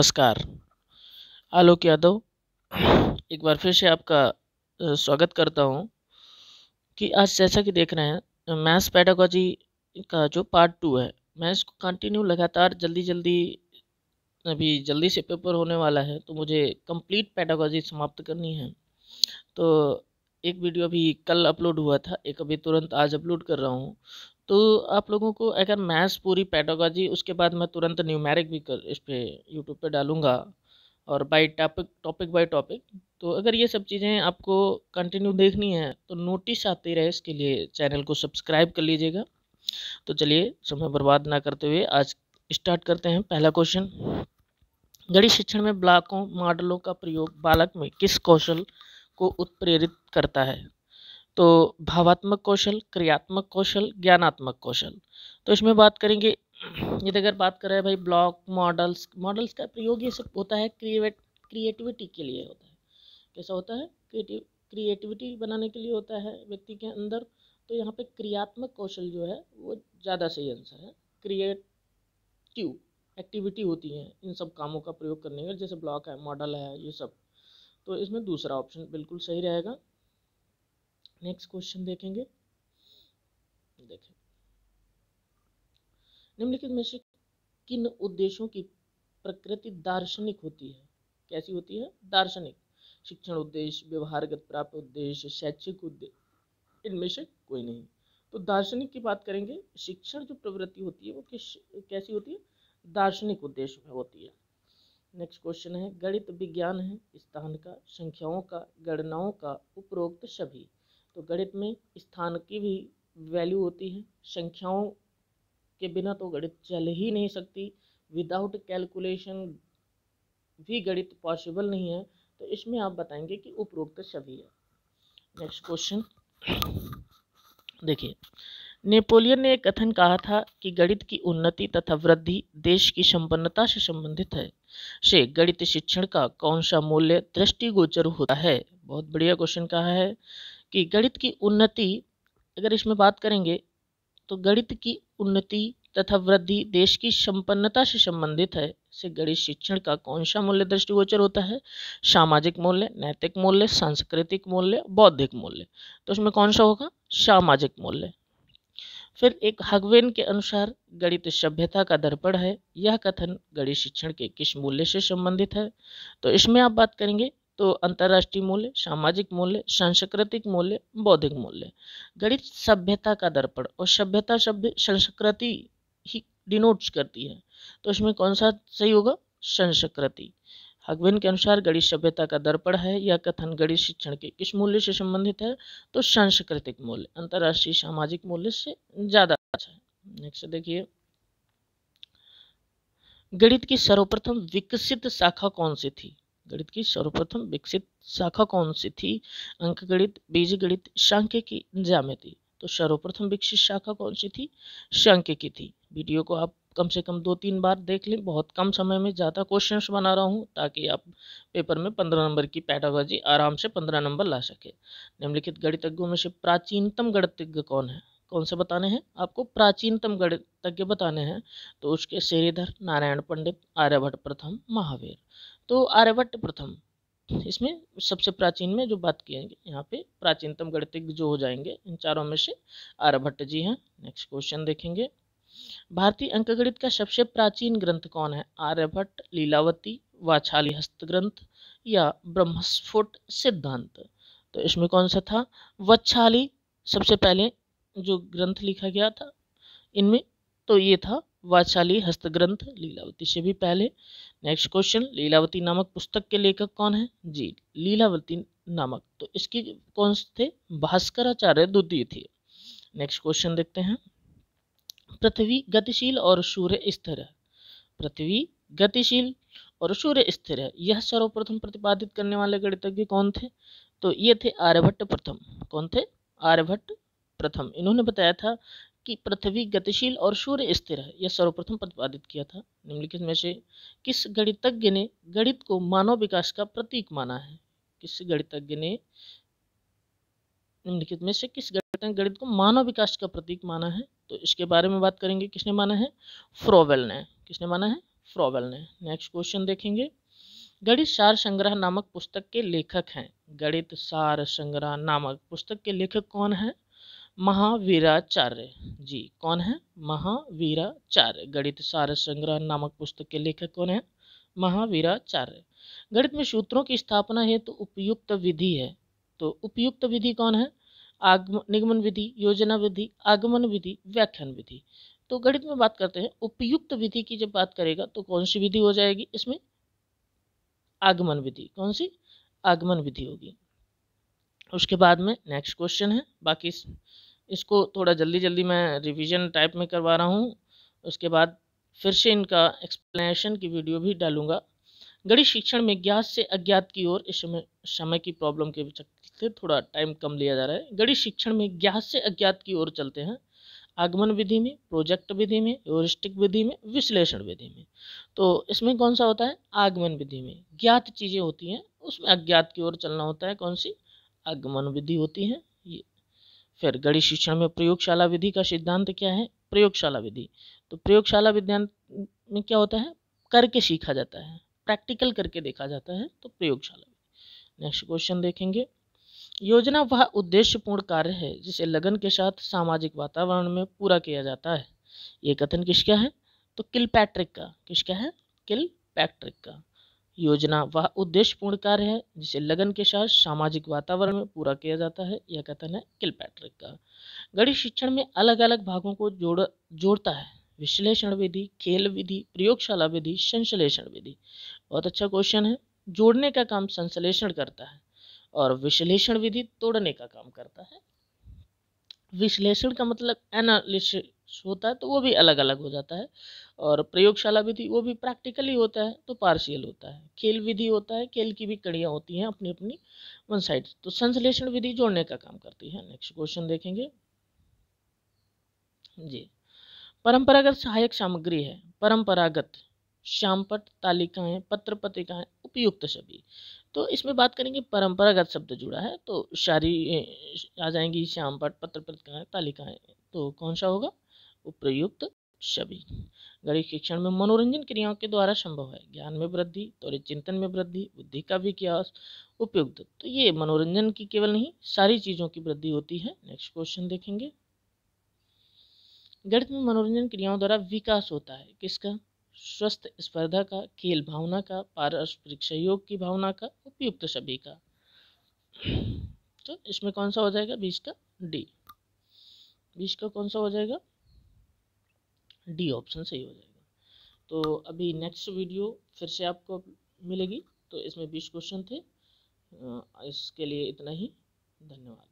नमस्कार आलोक यादव एक बार फिर से आपका स्वागत करता हूँ कि आज जैसा कि देख रहे हैं मैथ्स पैडागोजी का जो पार्ट टू है मैं इसको कंटिन्यू लगातार जल्दी जल्दी अभी जल्दी से पेपर होने वाला है तो मुझे कंप्लीट पैडागोजी समाप्त करनी है तो एक वीडियो अभी कल अपलोड हुआ था एक अभी तुरंत आज अपलोड कर रहा हूँ तो आप लोगों को अगर मैथ्स पूरी पैडागॉजी उसके बाद मैं तुरंत न्यूमेरिक भी कर इस पर यूट्यूब पर डालूँगा और by topic topic by topic तो अगर ये सब चीज़ें आपको कंटिन्यू देखनी है तो नोटिस आती रहे इसके लिए चैनल को सब्सक्राइब कर लीजिएगा तो चलिए समय बर्बाद ना करते हुए आज स्टार्ट करते हैं पहला क्वेश्चन गणित शिक्षण में ब्लॉकों मॉडलों का प्रयोग बालक में किस कौशल को उत्प्रेरित करता है तो भावात्मक कौशल क्रियात्मक कौशल ज्ञानात्मक कौशल तो इसमें बात करेंगे यदि अगर बात करें भाई ब्लॉक मॉडल्स मॉडल्स का प्रयोग ये सब होता है क्रिएट क्रिएटिविटी के लिए होता है कैसा होता है क्रिएटिव क्रिएटिविटी बनाने के लिए होता है व्यक्ति के अंदर तो यहाँ पे क्रियात्मक कौशल जो है वो ज़्यादा सही आंसर है क्रिएटिव एक्टिविटी होती है इन सब कामों का प्रयोग करने का जैसे ब्लॉक है मॉडल है ये सब तो इसमें दूसरा ऑप्शन बिल्कुल सही रहेगा नेक्स्ट क्वेश्चन देखेंगे देखें निम्नलिखित में से किन उद्देश्यों की प्रकृति दार्शनिक होती है कैसी होती है दार्शनिक शिक्षण उद्देश्य व्यवहारगत प्राप्त उद्देश्य शैक्षिक उद्देश्य इनमें से कोई नहीं तो दार्शनिक की बात करेंगे शिक्षण जो प्रवृत्ति होती है वो किस कैसी होती है दार्शनिक उद्देश्य में होती है नेक्स्ट क्वेश्चन है गणित विज्ञान है स्थान का संख्याओं का गणनाओं का उपरोक्त सभी तो गणित में स्थान की भी वैल्यू होती है संख्याओं के बिना तो गणित चल ही नहीं सकती विदाउट कैलकुलेशन भी गणित पॉसिबल नहीं है तो इसमें आप बताएंगे कि उपरोक्त सभी है नेक्स्ट क्वेश्चन देखिए नेपोलियन ने एक कथन कहा था कि गणित की उन्नति तथा वृद्धि देश की संपन्नता से संबंधित है से गणित शिक्षण का कौन सा मूल्य दृष्टिगोचर होता है बहुत बढ़िया क्वेश्चन कहा है कि गणित की उन्नति अगर इसमें बात करेंगे तो गणित की उन्नति तथा वृद्धि देश की संपन्नता से संबंधित है से गणित शिक्षण का कौन सा मूल्य दृष्टिगोचर होता है सामाजिक मूल्य नैतिक मूल्य सांस्कृतिक मूल्य बौद्धिक मूल्य तो उसमें कौन सा होगा सामाजिक मूल्य फिर एक हगवेन के अनुसार गणित सभ्यता का दर्पण है यह कथन गणित शिक्षण के किस मूल्य से संबंधित है तो इसमें आप बात करेंगे तो अंतर्राष्ट्रीय मूल्य सामाजिक मूल्य सांस्कृतिक मूल्य बौद्धिक मूल्य गणित सभ्यता का दर्पण और सभ्यता शब्द संस्कृति ही डिनोट्स करती है तो इसमें कौन सा सही होगा संस्कृति हगविन के अनुसार गणित सभ्यता का दर्पण है या कथन गणित शिक्षण के किस मूल्य से संबंधित है तो सांस्कृतिक मूल्य अंतर्राष्ट्रीय सामाजिक मूल्य से ज्यादा अच्छा है नेक्स्ट देखिए गणित की सर्वप्रथम विकसित शाखा कौन सी थी गणित की सर्वप्रथम विकसित शाखा कौन सी थी अंक गणित बीज गणित सांख्यिकी जामिति तो सर्वप्रथम विकसित शाखा कौन सी थी सांख्यिकी थी वीडियो को आप कम से कम दो तीन बार देख लें बहुत कम समय में ज़्यादा क्वेश्चंस बना रहा हूँ ताकि आप पेपर में पंद्रह नंबर की पैटागॉजी आराम से पंद्रह नंबर ला सके निम्नलिखित गणितज्ञों में से प्राचीनतम गणितज्ञ कौन है कौन से बताने हैं आपको प्राचीनतम गणितज्ञ बताने हैं तो उसके श्रीधर नारायण पंडित आर्यभट्ट प्रथम महावीर तो आर्यभट्ट प्रथम इसमें सबसे प्राचीन में जो बात किएंगे यहाँ पे प्राचीनतम गणितज्ञ जो हो जाएंगे इन चारों में से आर्यभट्ट जी हैं नेक्स्ट क्वेश्चन देखेंगे भारतीय अंकगणित का सबसे प्राचीन ग्रंथ कौन है आर्यभट्ट लीलावती वाचाली हस्त ग्रंथ या ब्रह्मस्फुट सिद्धांत तो इसमें कौन सा था वच्छाली सबसे पहले जो ग्रंथ लिखा गया था इनमें तो ये था वाचाली हस्तग्रंथ लीलावती से भी पहले नेक्स्ट क्वेश्चन लीलावती नामक पुस्तक के लेखक कौन है जी लीलावती नामक तो इसके कौन से थे भास्कराचार्य द्वितीय थे नेक्स्ट क्वेश्चन देखते हैं पृथ्वी गतिशील और सूर्य स्थिर है पृथ्वी गतिशील और सूर्य स्थिर है यह सर्वप्रथम प्रतिपादित करने वाले गणितज्ञ कौन थे तो ये थे आर्यभट्ट प्रथम कौन थे आर्यभट्ट प्रथम इन्होंने बताया था कि पृथ्वी गतिशील और सूर्य स्थिर है यह सर्वप्रथम प्रतिपादित किया था निम्नलिखित में से किस गणितज्ञ ने गणित को मानव विकास का प्रतीक माना है किस गणितज्ञ ने निम्नलिखित में से किस गणित गणित को मानव विकास का प्रतीक माना है तो इसके बारे में बात करेंगे किसने माना है फ्रोवेल ने किसने माना है फ्रोवेल ने नेक्स्ट क्वेश्चन देखेंगे गणित सार संग्रह नामक पुस्तक के लेखक हैं गणित सार संग्रह नामक पुस्तक के लेखक कौन है महावीराचार्य जी कौन है महावीराचार्य गणित सार संग्रह नामक पुस्तक के लेखक कौन है महावीराचार्य गणित में सूत्रों की स्थापना है तो उपयुक्त विधि है तो उपयुक्त विधि कौन है आगम निगमन विधि योजना विधि आगमन विधि व्याख्यान विधि तो गणित में बात करते हैं उपयुक्त विधि की जब बात करेगा तो कौन सी विधि हो जाएगी इसमें आगमन विधि कौन सी आगमन विधि होगी उसके बाद में नेक्स्ट क्वेश्चन है बाकी इसको थोड़ा जल्दी जल्दी मैं रिवीजन टाइप में करवा रहा हूँ उसके बाद फिर से इनका एक्सप्लेनेशन की वीडियो भी डालूंगा गणित शिक्षण में ज्ञात से अज्ञात की ओर इस समय समय की प्रॉब्लम के चलते थोड़ा टाइम कम लिया जा रहा है गणित शिक्षण में ज्ञात से अज्ञात की ओर चलते हैं आगमन विधि में प्रोजेक्ट विधि में योरिस्टिक विधि में विश्लेषण विधि में तो इसमें कौन सा होता है आगमन विधि में ज्ञात चीज़ें होती हैं उसमें अज्ञात की ओर चलना होता है कौन सी आगमन विधि होती है फिर गणित शिक्षण में प्रयोगशाला विधि का सिद्धांत क्या है प्रयोगशाला विधि तो प्रयोगशाला विज्ञान में क्या होता है करके सीखा जाता है प्रैक्टिकल करके देखा जाता है तो प्रयोगशाला नेक्स्ट क्वेश्चन देखेंगे योजना वह उद्देश्यपूर्ण कार्य है जिसे लगन के साथ सामाजिक वातावरण में पूरा किया जाता है ये कथन किसका है तो किल पैट्रिक का किसका है किल पैट्रिक का योजना वह उद्देश्य पूर्ण कार्य है जिसे लगन के साथ सामाजिक वातावरण में पूरा किया जाता है यह कथन है पैट्रिक का गणित शिक्षण में अलग अलग भागों को जोड़ जोड़ता है विश्लेषण विधि खेल विधि प्रयोगशाला विधि संश्लेषण विधि बहुत अच्छा क्वेश्चन है जोड़ने का काम संश्लेषण करता है और विश्लेषण विधि तोड़ने का काम करता है विश्लेषण का मतलब एनालिसिस होता है तो वो भी अलग अलग हो जाता है और प्रयोगशाला विधि वो भी प्रैक्टिकली होता है तो पार्शियल होता है खेल विधि होता है खेल की भी कड़ियाँ होती हैं अपनी अपनी वन साइड तो संश्लेषण विधि जोड़ने का काम करती है नेक्स्ट क्वेश्चन देखेंगे जी परंपरागत सहायक सामग्री है परंपरागत श्यामपट तालिकाएं पत्र पत्रिकाएं उपयुक्त सभी तो इसमें बात करेंगे परंपरागत शब्द जुड़ा है तो सारी आ जाएंगी श्यामपट पत्र पत्रिकाएं तालिकाएं तो कौन सा होगा उपयुक्त छवि गणित शिक्षण में मनोरंजन क्रियाओं के द्वारा संभव है ज्ञान में वृद्धि त्वरित चिंतन में वृद्धि बुद्धि का विकास उपयुक्त तो ये मनोरंजन की केवल नहीं सारी चीज़ों की वृद्धि होती है नेक्स्ट क्वेश्चन देखेंगे गणित में मनोरंजन क्रियाओं द्वारा विकास होता है किसका स्वस्थ स्पर्धा का खेल भावना का पारस्परिक सहयोग की भावना का उपयुक्त सभी का तो इसमें कौन सा हो जाएगा बीस का डी बीस का कौन सा हो जाएगा डी ऑप्शन सही हो जाएगा तो अभी नेक्स्ट वीडियो फिर से आपको मिलेगी तो इसमें बीस क्वेश्चन थे इसके लिए इतना ही धन्यवाद